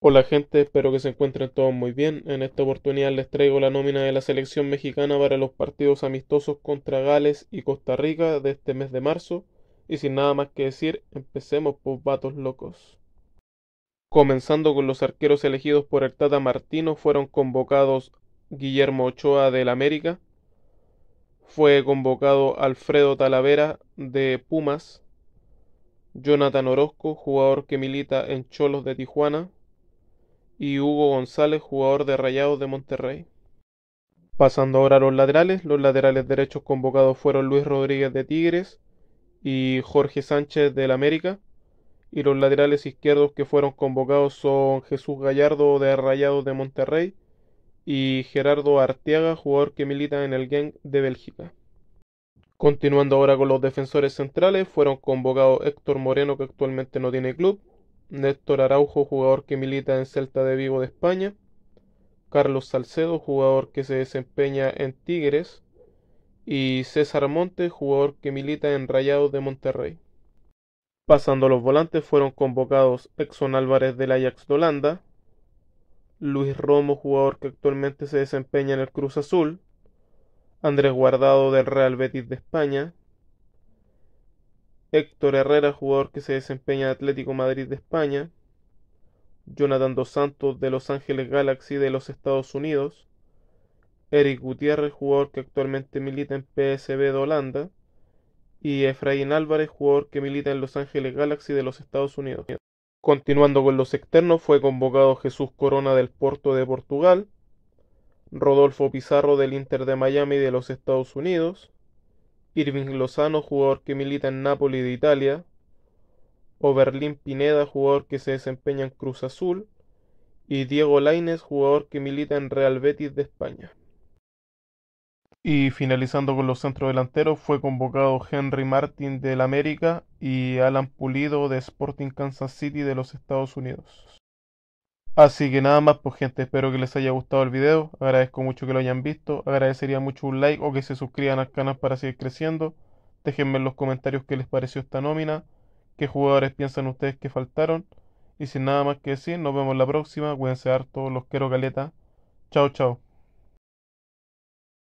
Hola gente, espero que se encuentren todos muy bien. En esta oportunidad les traigo la nómina de la selección mexicana para los partidos amistosos contra Gales y Costa Rica de este mes de marzo. Y sin nada más que decir, empecemos por vatos locos. Comenzando con los arqueros elegidos por el Tata Martino, fueron convocados Guillermo Ochoa del América, fue convocado Alfredo Talavera de Pumas, Jonathan Orozco, jugador que milita en Cholos de Tijuana, y Hugo González, jugador de Rayados de Monterrey. Pasando ahora a los laterales, los laterales derechos convocados fueron Luis Rodríguez de Tigres y Jorge Sánchez del América, y los laterales izquierdos que fueron convocados son Jesús Gallardo de Rayados de Monterrey y Gerardo Arteaga, jugador que milita en el GANG de Bélgica. Continuando ahora con los defensores centrales, fueron convocados Héctor Moreno, que actualmente no tiene club, Néstor Araujo, jugador que milita en Celta de Vigo de España, Carlos Salcedo, jugador que se desempeña en Tigres, y César Monte, jugador que milita en Rayados de Monterrey. Pasando a los volantes fueron convocados Exxon Álvarez del Ajax de Holanda, Luis Romo, jugador que actualmente se desempeña en el Cruz Azul, Andrés Guardado del Real Betis de España, Héctor Herrera, jugador que se desempeña en Atlético Madrid de España, Jonathan Dos Santos de Los Ángeles Galaxy de los Estados Unidos, Eric Gutiérrez, jugador que actualmente milita en PSB de Holanda, y Efraín Álvarez, jugador que milita en Los Ángeles Galaxy de los Estados Unidos. Continuando con los externos, fue convocado Jesús Corona del Porto de Portugal, Rodolfo Pizarro del Inter de Miami de los Estados Unidos, Irving Lozano, jugador que milita en Napoli de Italia, Oberlin Pineda, jugador que se desempeña en Cruz Azul, y Diego Laines, jugador que milita en Real Betis de España. Y finalizando con los centrodelanteros, fue convocado Henry Martin del América y Alan Pulido de Sporting Kansas City de los Estados Unidos. Así que nada más por pues, gente, espero que les haya gustado el video, agradezco mucho que lo hayan visto, agradecería mucho un like o que se suscriban al canal para seguir creciendo, déjenme en los comentarios qué les pareció esta nómina, qué jugadores piensan ustedes que faltaron, y sin nada más que decir, nos vemos la próxima, cuídense harto, los quiero caleta, chao chao.